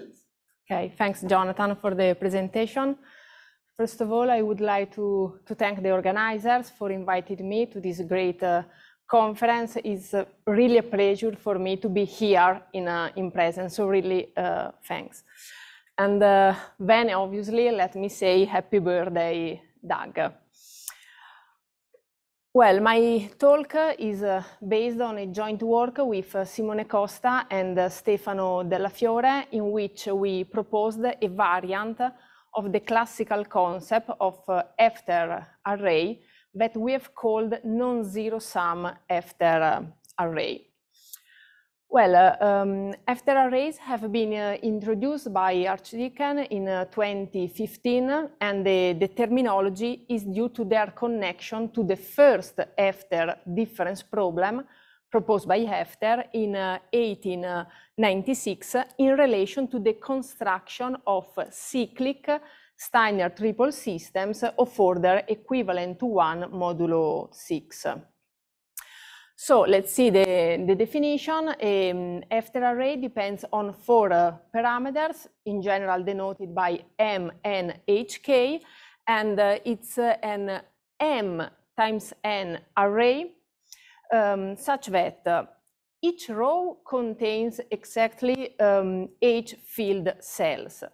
questions. Okay, thanks, Jonathan, for the presentation. First of all, I would like to, to thank the organizers for inviting me to this great uh, conference. It's uh, really a pleasure for me to be here in, uh, in presence, so really uh, thanks. And uh, then, obviously, let me say happy birthday, Doug. Well, my talk is uh, based on a joint work with uh, Simone Costa and uh, Stefano Della Fiore, in which we proposed a variant of the classical concept of uh, after array that we have called non-zero sum after uh, array. Well, uh, um, after arrays have been uh, introduced by Archdeacon in uh, 2015, and the, the, terminology is due to their connection to the first after difference problem proposed by Hefter in 1896 uh, in relation to the construction of cyclic Steiner triple systems of order equivalent to 1 modulo 6. So let's see the, the definition. Um, after array depends on four uh, parameters, in general denoted by m, n, h, k, and uh, it's uh, an m times n array um, such that uh, each row contains exactly um, eight field cells,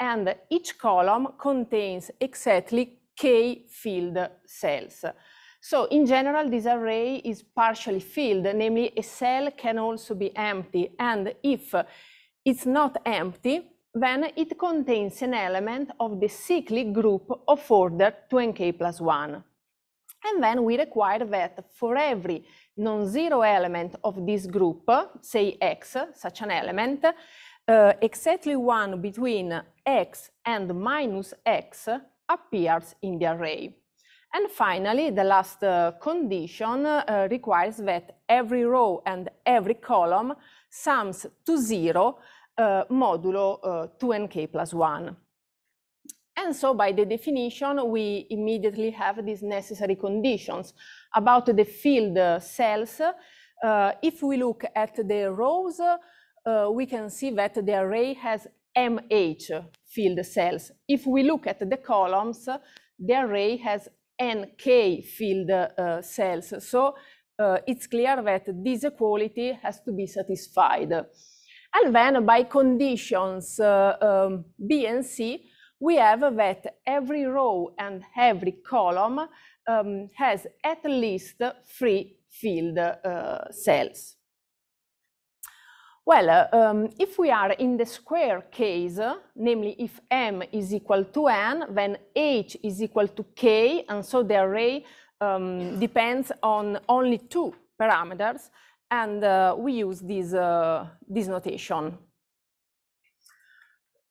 and each column contains exactly k field cells. So in general, this array is partially filled, namely a cell can also be empty. And if it's not empty, then it contains an element of the cyclic group of order 2nk plus 1. And then we require that for every non-zero element of this group, say x, such an element, uh, exactly one between x and minus x appears in the array. And finally, the last uh, condition uh, requires that every row and every column sums to zero uh, modulo 2nk uh, plus 1. And so by the definition, we immediately have these necessary conditions. About the field uh, cells, uh, if we look at the rows, we can see that the array has MH field cells. If we look at the columns, the array has NK filled uh, cells. So uh, it's clear that this equality has to be satisfied. And then by conditions uh, um, B and C, we have that every row and every column um, has at least three field cells. Well, um, if we are in the square case, namely if m is equal to n, then h is equal to k, and so the array um, depends on only two parameters, and uh, we use this, uh, this notation.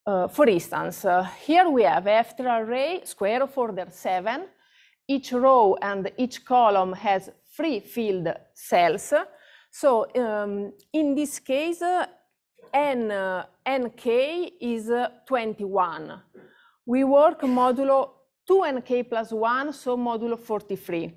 Uh, for instance, uh, here we have after array square of order 7. Each row and each column has three field cells, so um, in this case, uh, n, uh, nk is uh, 21. We work modulo 2nk plus 1, so modulo 43.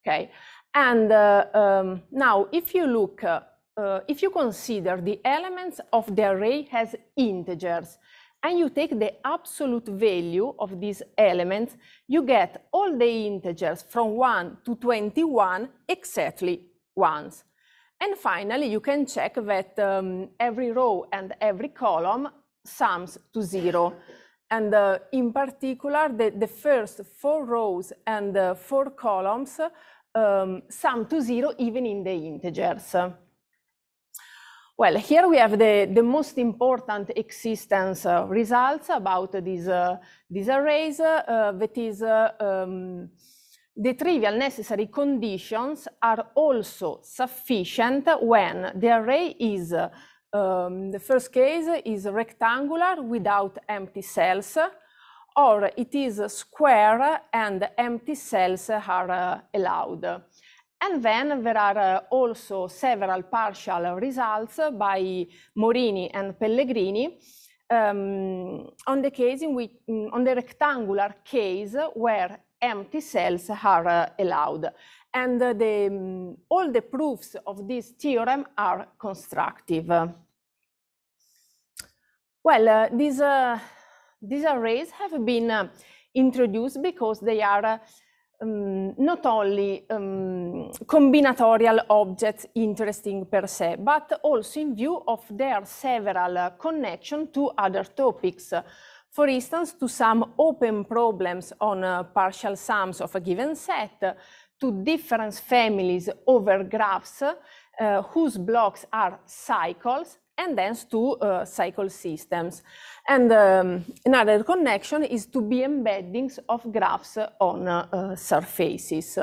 Okay. And uh, um, now, if you look, uh, uh, if you consider the elements of the array as integers, and you take the absolute value of these elements, you get all the integers from 1 to 21 exactly once. And finally, you can check that um, every row and every column sums to zero. And uh, in particular, the, the, first four rows and uh, four columns um, sum to zero even in the integers. Well, here we have the, the most important existence uh, results about these, uh, these arrays uh, that is uh, um, the trivial necessary conditions are also sufficient when the array is, um, the first case is rectangular without empty cells, or it is square and empty cells are uh, allowed. And then there are uh, also several partial results by Morini and Pellegrini um, on the case in which, on the rectangular case where empty cells are uh, allowed. And uh, the, um, all the proofs of this theorem are constructive. Well, uh, these, uh, these arrays have been uh, introduced because they are um, not only um, combinatorial objects interesting per se, but also in view of their several connection to other topics for instance, to some open problems on uh, partial sums of a given set to difference families over graphs uh, whose blocks are cycles and then to uh, cycle systems. And um, another connection is to be embeddings of graphs on uh, surfaces.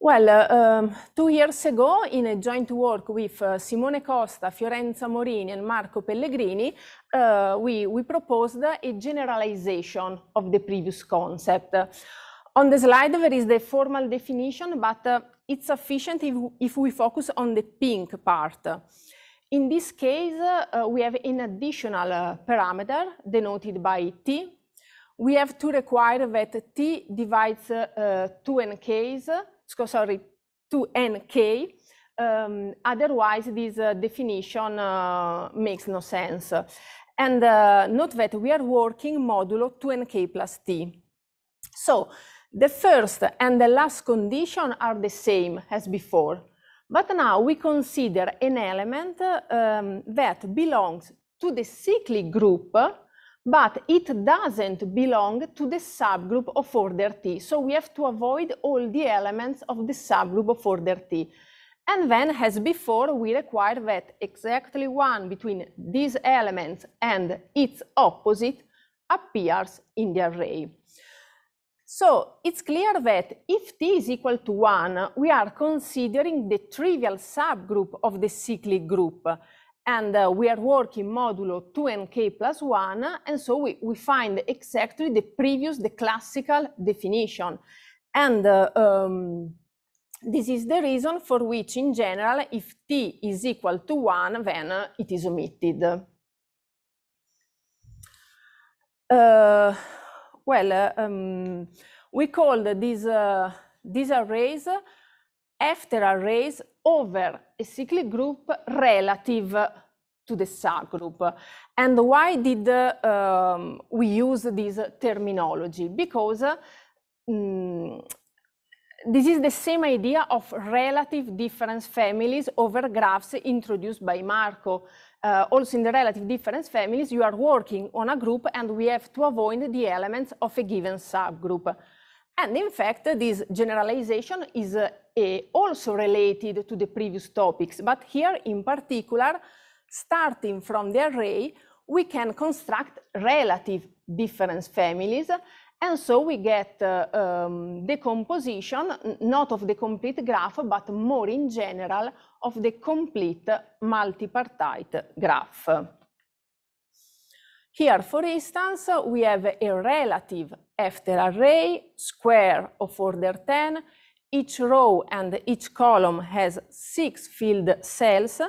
Well, uh, um, two years ago, in a joint work with uh, Simone Costa, Fiorenza Morini, and Marco Pellegrini, uh, we, we proposed a generalization of the previous concept. On the slide, there is the formal definition, but uh, it's sufficient if, if we focus on the pink part. In this case, uh, we have an additional parameter denoted by t. We have to require that t divides 2 and k's sorry, to nk. Um, otherwise, this uh, definition uh, makes no sense. And uh, note that we are working modulo 2nk plus t. So the first and the last condition are the same as before. But now we consider an element um, that belongs to the cyclic group but it doesn't belong to the subgroup of order T. So we have to avoid all the elements of the subgroup of order T. And then, as before, we require that exactly one between these elements and its opposite appears in the array. So it's clear that if t is equal to 1, we are considering the trivial subgroup of the cyclic group and uh, we are working modulo 2nk plus 1, and so we, we find exactly the previous, the classical definition. And uh, um, this is the reason for which, in general, if t is equal to 1, then uh, it is omitted. Uh, well, uh, um, we call these, uh, these arrays after a race over a cyclic group relative to the subgroup. And why did uh, um, we use this terminology? Because uh, mm, this is the same idea of relative difference families over graphs introduced by Marco. Uh, also in the relative difference families, you are working on a group and we have to avoid the elements of a given subgroup. And in fact, this generalization is uh, eh, also related to the previous topics, but here in particular, starting from the array, we can construct relative difference families, and so we get uh, um, decomposition, not of the complete graph, but more in general of the complete multipartite graph. Here, for instance, we have a relative after array square of order 10, each row and each column has six filled cells,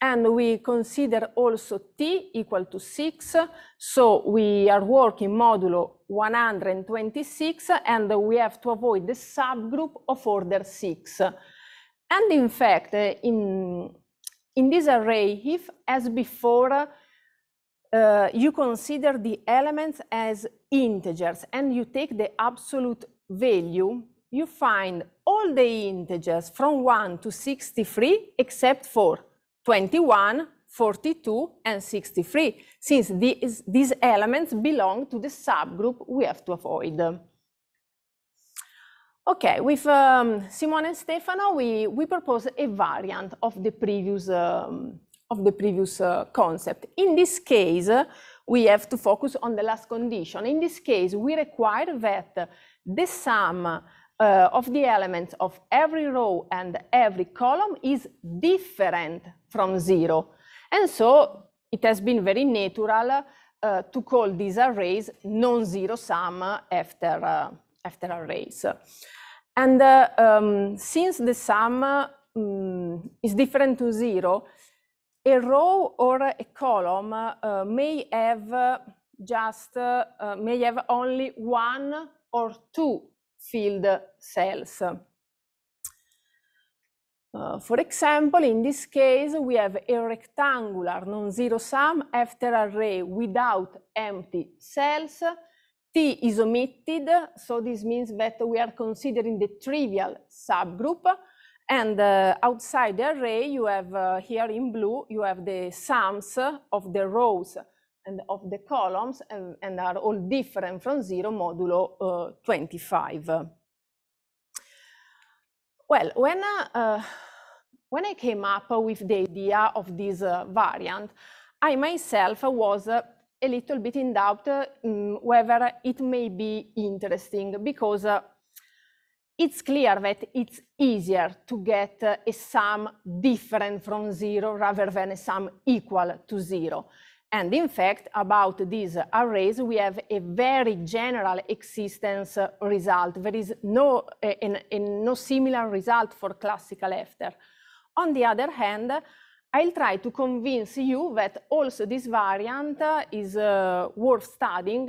and we consider also t equal to 6. So we are working modulo 126, and we have to avoid the subgroup of order 6. And in fact, in, in this array, if as before, uh, you consider the elements as integers and you take the absolute value, you find all the integers from 1 to 63 except for 21, 42, and 63, since these, these elements belong to the subgroup we have to avoid. Okay, with um, Simone and Stefano, we, we propose a variant of the previous um, of the previous uh, concept. In this case, we have to focus on the last condition. In this case, we require that the sum uh, of the elements of every row and every column is different from zero. And so it has been very natural uh, to call these arrays non-zero sum after, uh, after arrays. And uh, um, since the sum um, is different to zero, a row or a column uh, eh, may have just uh, may have only one or two filled cells. Eh, for example, in this case, we have a rectangular non-zero sum after array without empty cells. T is omitted, so this means that we are considering the trivial subgroup and uh, outside the array, you have uh, here in blue, you have the sums of the rows and of the columns and, and are all different from zero modulo uh, 25. Well, when, uh, when I came up with the idea of this uh, variant, I myself was uh, a little bit in doubt whether it may be interesting because it's clear that it's easier to get a sum different from zero rather than a sum equal to zero. And in fact, about these arrays, we have a very general existence result. There is no, a, a, no similar result for classical after. On the other hand, I'll try to convince you that also this variant is uh, worth studying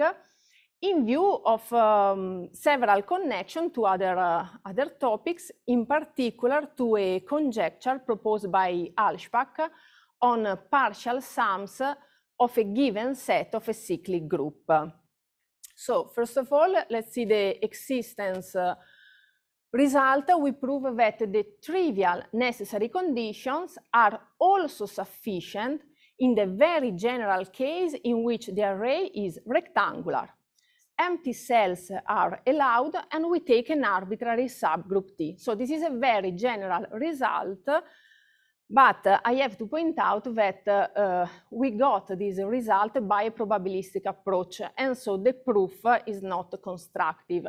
in view of um, several connections to other, uh, other topics, in particular to a conjecture proposed by Alspach on partial sums of a given set of a cyclic group. So first of all, let's see the existence uh, result. We prove that the trivial necessary conditions are also sufficient in the very general case in which the array is rectangular empty cells are allowed and we take an arbitrary subgroup T. So this is a very general result, but I have to point out that uh, we got this result by a probabilistic approach and so the proof is not constructive.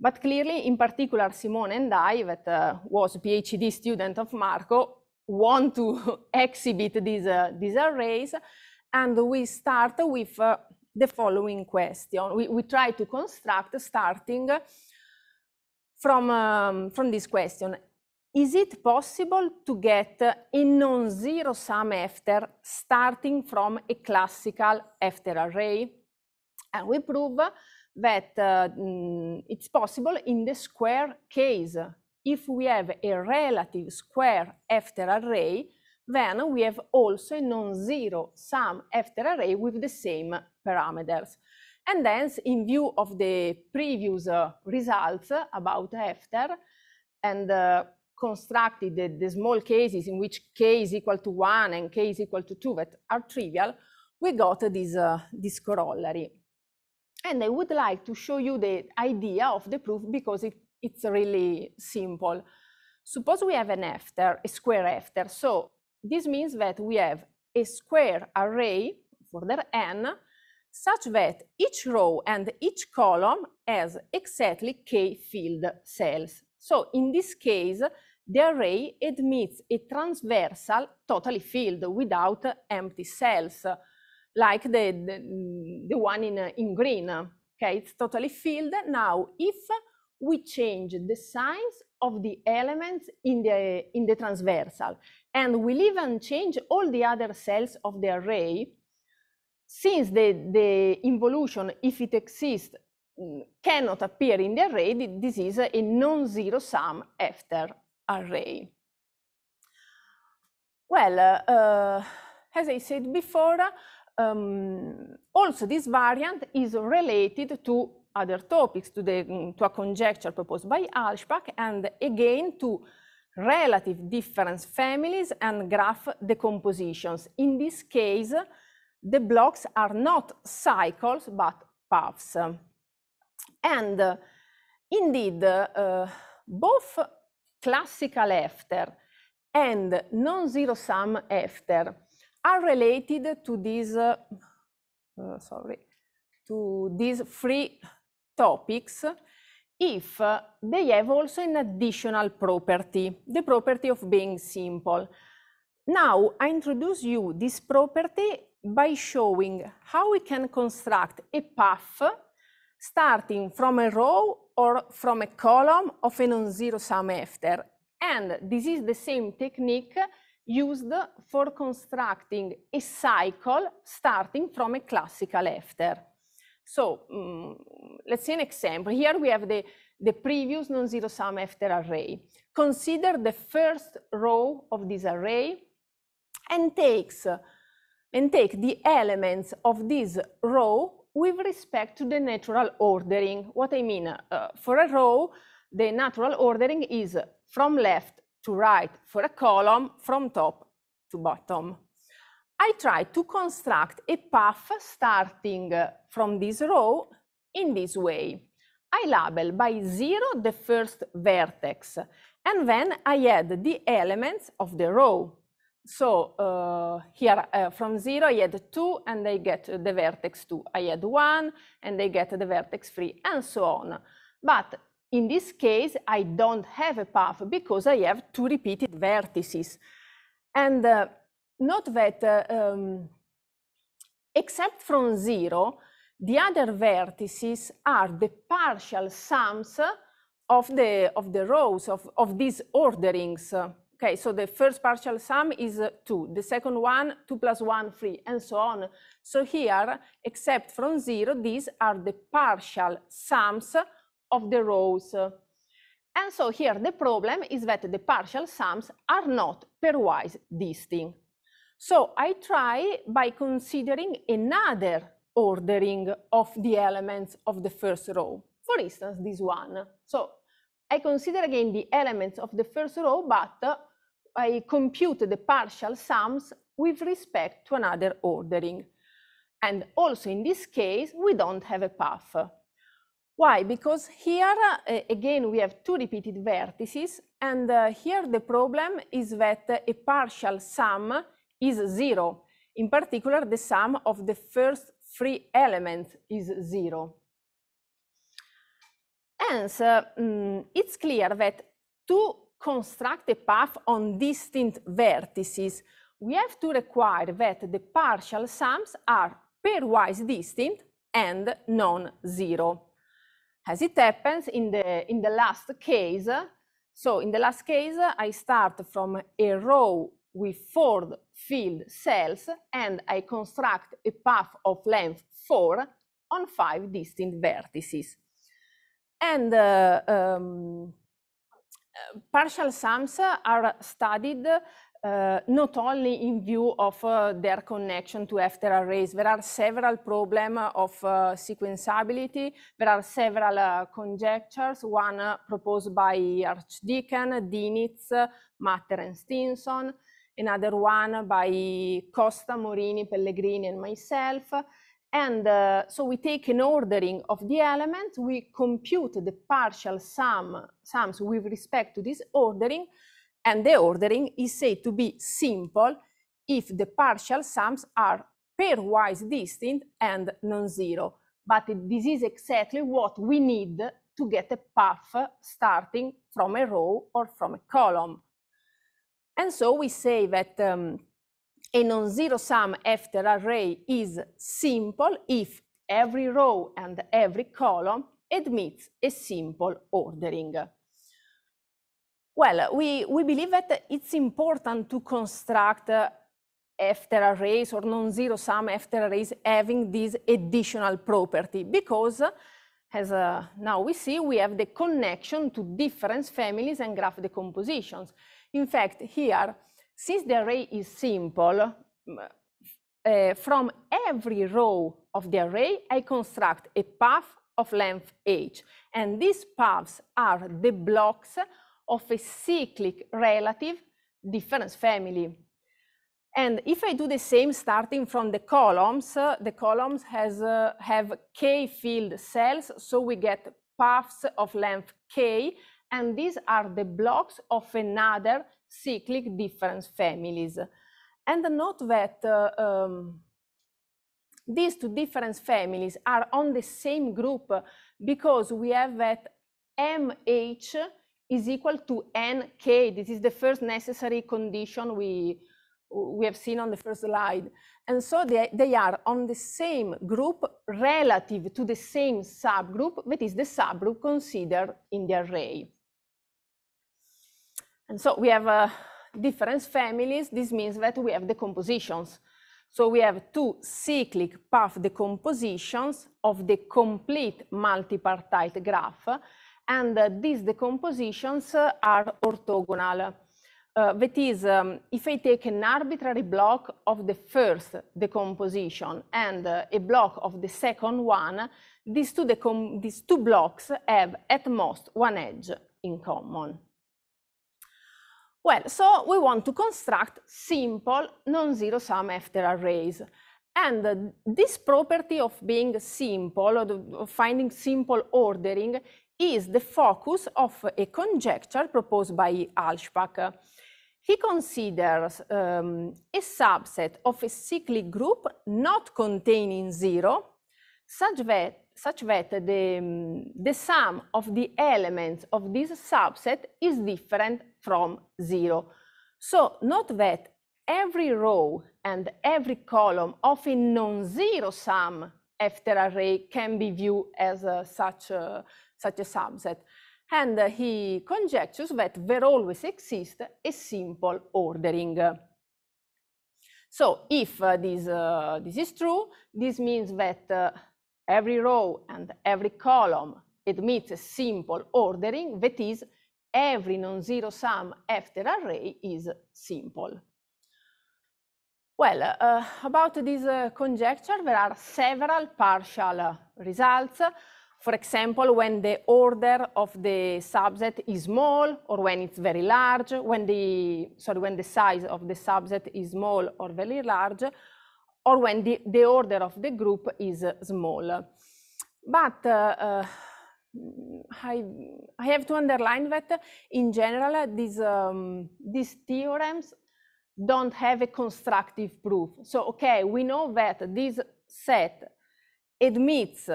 But clearly, in particular, Simone and I, that uh, was PhD student of Marco, want to exhibit these, uh, these arrays and we start with uh, the following question. We, we try to construct starting from, um, from this question. Is it possible to get a non-zero sum after starting from a classical after array? And we prove that uh, mm, it's possible in the square case. If we have a relative square after array, then we have also a non-zero sum after array with the same parameters. And then, in view of the previous uh, results about Hefter and uh, constructed the, the, small cases in which k is equal to 1 and k is equal to 2 that are trivial, we got this, uh, this corollary. And I would like to show you the idea of the proof because it, it's really simple. Suppose we have an after, a square after. So this means that we have a square array for their n such that each row and each column has exactly k filled cells. So in this case, the array admits a transversal totally filled without empty cells, like the, the, the one in, uh, in green. Okay, it's totally filled. Now, if we change the signs of the elements in the, in the transversal and we leave unchanged all the other cells of the array, since the, the involution, if it exists, mm, cannot appear in the array, this is a non-zero sum after array. Well, uh, as I said before, um, also this variant is related to other topics, to, the, mm, to a conjecture proposed by Alspach, and again to relative difference families and graph decompositions. In this case, the blocks are not cycles, but paths. And uh, indeed, uh, both classical after and non-zero sum after are related to these, uh, sorry, to these three topics if they have also an additional property, the property of being simple. Now I introduce you this property by showing how we can construct a path starting from a row or from a column of a non-zero sum after. And this is the same technique used for constructing a cycle starting from a classical after. So um, let's see an example. Here we have the, the previous non-zero sum after array. Consider the first row of this array and takes and take the elements of this row with respect to the natural ordering. What I mean, uh, for a row, the natural ordering is from left to right for a column, from top to bottom. I try to construct a path starting uh, from this row in this way. I label by zero the first vertex, and then I add the elements of the row so uh, here uh, from zero I had two and I get the vertex two. I had one and I get the vertex three and so on. But in this case, I don't have a path because I have two repeated vertices. And uh, note that uh, um, except from zero, the other vertices are the partial sums of the, of the rows, of, of these orderings. Okay, so the first partial sum is uh, 2, the second one, 2 plus 1, 3, and so on. So here, except from 0, these are the partial sums of the rows. And so here the problem is that the partial sums are not pairwise distinct. So I try by considering another ordering of the elements of the first row. For instance, this one. So I consider again the elements of the first row, but I compute the partial sums with respect to another ordering. And also in this case, we don't have a path. Why? Because here, uh, again, we have two repeated vertices, and uh, here the problem is that a partial sum is zero. In particular, the sum of the first three elements is zero. Hence, uh, mm, it's clear that two construct a path on distinct vertices, we have to require that the partial sums are pairwise distinct and non-zero. As it happens in the, in the last case, so in the last case, I start from a row with four filled cells and I construct a path of length 4 on five distinct vertices. And uh, um, partial sums are studied uh, not only in view of uh, their connection to FTA arrays. There are several problems of uh, sequenceability. There are several uh, conjectures, one uh, proposed by Archdeacon, Dinitz, Matter and Stinson, another one by Costa, Morini, Pellegrini, and myself. And uh, so we take an ordering of the element, we compute the partial sum, sums with respect to this ordering, and the ordering is said to be simple if the partial sums are pairwise distinct and non-zero. But this is exactly what we need to get a path starting from a row or from a column. And so we say that um, a non-zero sum after array is simple if every row and every column admits a simple ordering. Well, we, we believe that it's important to construct uh, after arrays or non-zero sum after arrays having this additional property because uh, as uh, now we see, we have the connection to different families and graph decompositions. In fact, here since the array is simple, uh, from every row of the array, I construct a path of length h. And these paths are the blocks of a cyclic relative difference family. And if I do the same starting from the columns, uh, the columns has, uh, have k filled cells, so we get paths of length k, and these are the blocks of another cyclic different families. And note that uh, um, these two different families are on the same group because we have that MH is equal to NK. This is the first necessary condition we, we have seen on the first slide. And so they, they are on the same group relative to the same subgroup, that is the subgroup considered in the array. And so we have uh, different families. This means that we have decompositions. So we have two cyclic path decompositions of the complete multipartite graph. And uh, these decompositions uh, are orthogonal. Uh, that is, um, if I take an arbitrary block of the first decomposition and uh, a block of the second one, these two, these two blocks have at most one edge in common. Well, so we want to construct simple non-zero sum after arrays. And this property of being simple, or of finding simple ordering, is the focus of a conjecture proposed by Alspach. He considers um, a subset of a cyclic group not containing zero, such that such that the, mm, the sum of the elements of this subset is different from zero. So note that every row and every column of a non-zero sum after array can be viewed as a, uh, such, a, uh, such a subset. And uh, he conjectures that there always exists a simple ordering. So if uh, this, uh, this is true, this means that uh, every row and every column admits a simple ordering, that is, every non-zero sum after array is simple. Well, uh, about this uh, conjecture, there are several partial uh, results. For example, when the order of the subset is small or when it's very large, when the, sorry, when the size of the subset is small or very large, or when the, the order of the group is uh, small. But uh, uh, I, I have to underline that in general, these, um, these theorems don't have a constructive proof. So, okay, we know that this set admits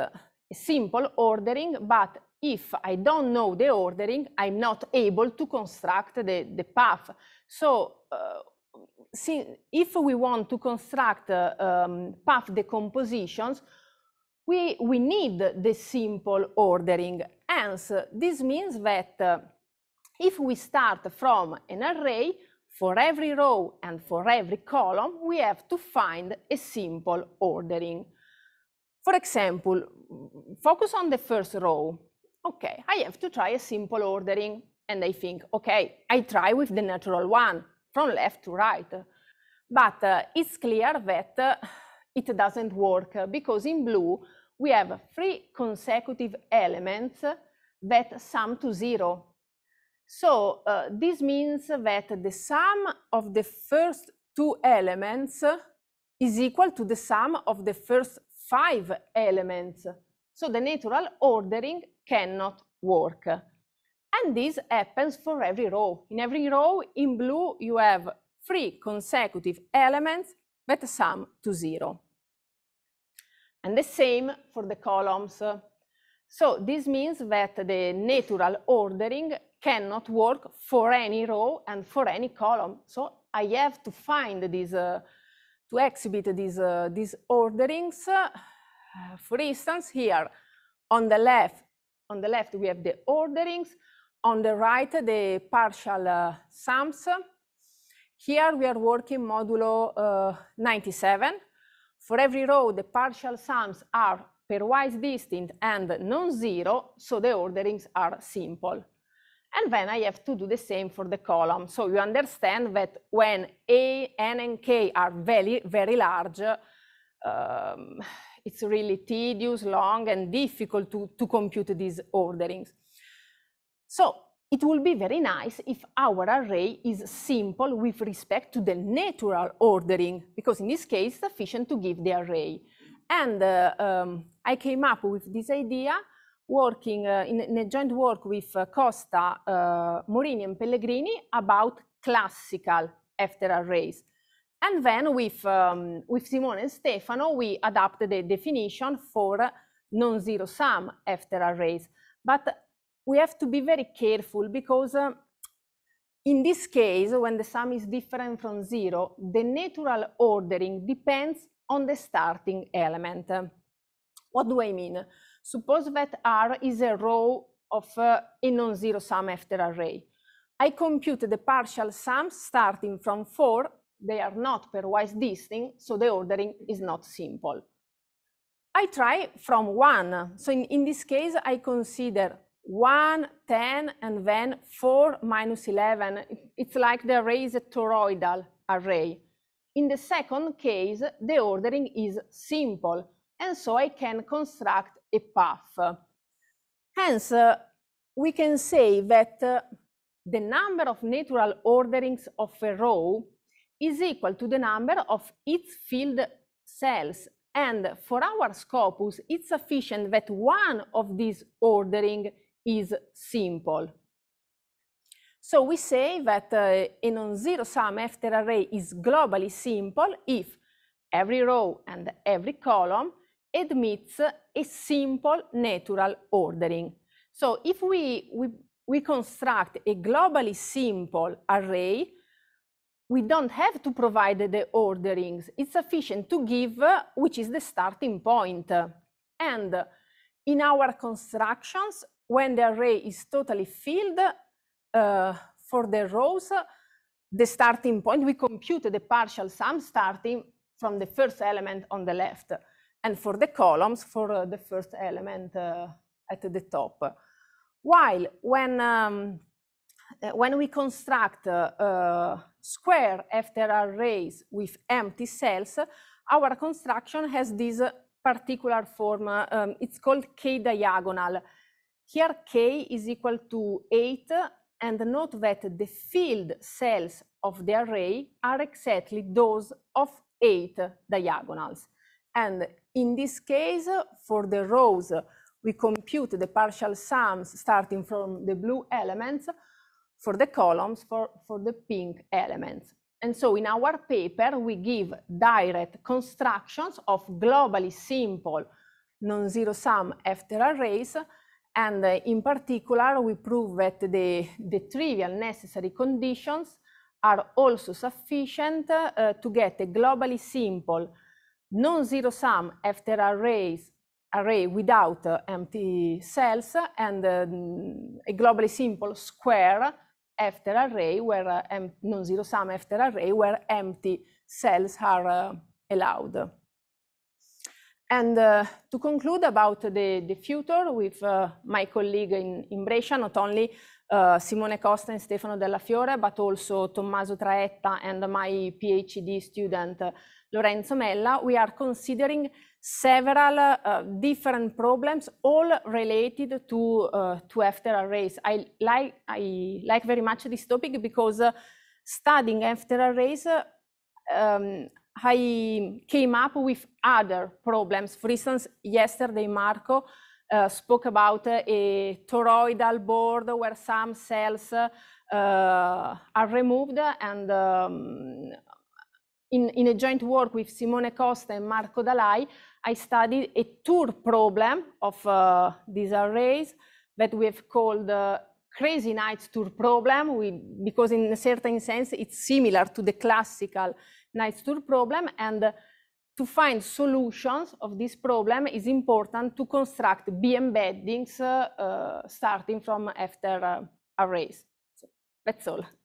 simple ordering, but if I don't know the ordering, I'm not able to construct the, the path. So uh, if we want to construct uh, um, path decompositions, we, we need the simple ordering. Hence, this means that uh, if we start from an array, for every row and for every column, we have to find a simple ordering. For example, focus on the first row. Okay, I have to try a simple ordering. And I think, okay, I try with the natural one from left to right. But uh, it's clear that uh, it doesn't work because in blue we have three consecutive elements that sum to zero. So uh, this means that the sum of the first two elements is equal to the sum of the first five elements. So the natural ordering cannot work. And this happens for every row. In every row, in blue, you have three consecutive elements that sum to zero. And the same for the columns. So this means that the natural ordering cannot work for any row and for any column. So I have to find these, uh, to exhibit these, uh, these orderings. for instance, here on the left, on the left we have the orderings, on the right, the partial uh, sums. Here we are working modulo uh, 97. For every row, the partial sums are pairwise distinct and non-zero, so the orderings are simple. And then I have to do the same for the column. So you understand that when A, N, and K are very, very large, um, it's really tedious, long, and difficult to, to compute these orderings. So it will be very nice if our array is simple with respect to the natural ordering, because in this case, sufficient to give the array. And uh, um, I came up with this idea working uh, in, in, a joint work with uh, Costa, uh, Morini and Pellegrini about classical after arrays. And then with, um, with Simone and Stefano, we adapted the definition for non-zero sum after arrays. But we have to be very careful because uh, in this case, when the sum is different from zero, the natural ordering depends on the starting element. What do I mean? Suppose that R is a row of uh, a non-zero sum after array. I compute the partial sums starting from four. They are not pairwise distinct, so the ordering is not simple. I try from one. So in, in this case, I consider 1, 10, and then 4 minus 11. It's like the raised toroidal array. In the second case, the ordering is simple, and so I can construct a path. Hence, uh, we can say that uh, the number of natural orderings of a row is equal to the number of its filled cells. And for our scopus, it's sufficient that one of these ordering is simple. So we say that uh, a non-zero sum after array is globally simple if every row and every column admits a simple natural ordering. So if we, we, we construct a globally simple array, we don't have to provide the orderings. It's sufficient to give, uh, which is the starting point. And in our constructions, when the array is totally filled uh, for the rows, the starting point, we compute the partial sum starting from the first element on the left, and for the columns, for uh, the first element uh, at the top. While when, um, uh, when we construct uh, uh, square after arrays with empty cells, our construction has this particular form. Um, it's called k-diagonal. Here k is equal to 8 and note that the filled cells of the array are exactly those of 8 diagonals. And in this case, for the rows, we compute the partial sums starting from the blue elements for the columns for, for the pink elements. And so in our paper, we give direct constructions of globally simple non-zero sum after arrays and uh, in particular, we prove that the, the trivial necessary conditions are also sufficient uh, to get a globally simple non-zero sum after arrays array without uh, empty cells and uh, a globally simple square after array where uh, non-zero sum after array where empty cells are uh, allowed. And uh, to conclude about the, the future with uh, my colleague in, in Brescia, not only uh, Simone Costa and Stefano Della Fiore, but also Tommaso Traetta and my PhD student Lorenzo Mella, we are considering several uh, different problems, all related to, uh, to after arrays. I like, I like very much this topic because uh, studying after arrays um, I came up with other problems. For instance, yesterday Marco uh, spoke about uh, a toroidal board where some cells uh, are removed and um, in, in, a joint work with Simone Costa and Marco Dalai, I studied a tour problem of uh, these arrays that we have called uh, crazy Knight tour problem we, because in a certain sense it's similar to the classical Nice-Tour problem and to find solutions of this problem is important to construct B embeddings uh, uh, starting from after uh, arrays. So that's all.